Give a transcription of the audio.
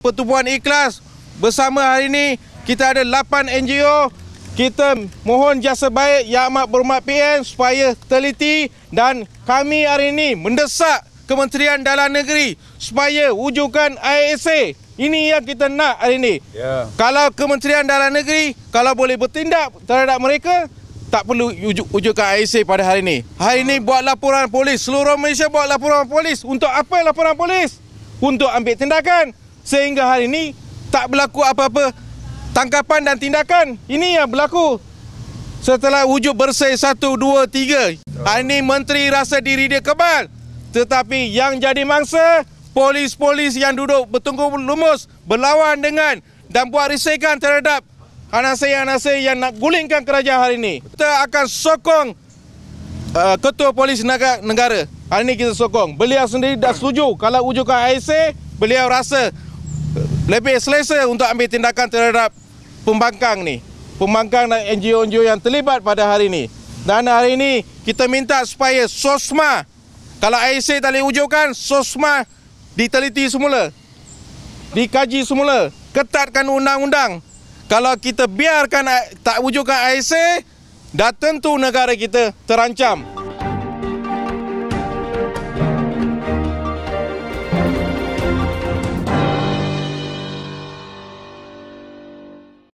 Pertubuhan Ikhlas bersama hari ini kita ada 8 NGO kita mohon jasa baik Yang Amat Berhormat PM supaya teliti dan kami hari ini mendesak Kementerian Dalam Negeri supaya wujudkan IASA. Ini yang kita nak hari ini. Yeah. Kalau Kementerian Dalam Negeri kalau boleh bertindak terhadap mereka tak perlu wujudkan IASA pada hari ini. Hari ini buat laporan polis. Seluruh Malaysia buat laporan polis. Untuk apa laporan polis? Untuk ambil tindakan sehingga hari ini tak berlaku apa-apa tangkapan dan tindakan. Ini yang berlaku setelah wujud bersih satu dua tiga. Hari ini menteri rasa diri dia kebal. Tetapi yang jadi mangsa, polis-polis yang duduk bertungkuk lumus berlawan dengan dan buat risikan terhadap anasir anasih yang nak gulingkan kerajaan hari ini. Kita akan sokong uh, ketua polis negara. Hari ini kita sokong. Beliau sendiri dah setuju kalau wujudkan IC, beliau rasa lebih selesa untuk ambil tindakan terhadap pembangkang ni pembangkang dan NGO-NGO yang terlibat pada hari ini. Dan hari ini kita minta supaya SOSMA, kalau IC tak boleh wujudkan, SOSMA diteliti semula. Dikaji semula. Ketatkan undang-undang. Kalau kita biarkan tak wujudkan IC, dah tentu negara kita terancam.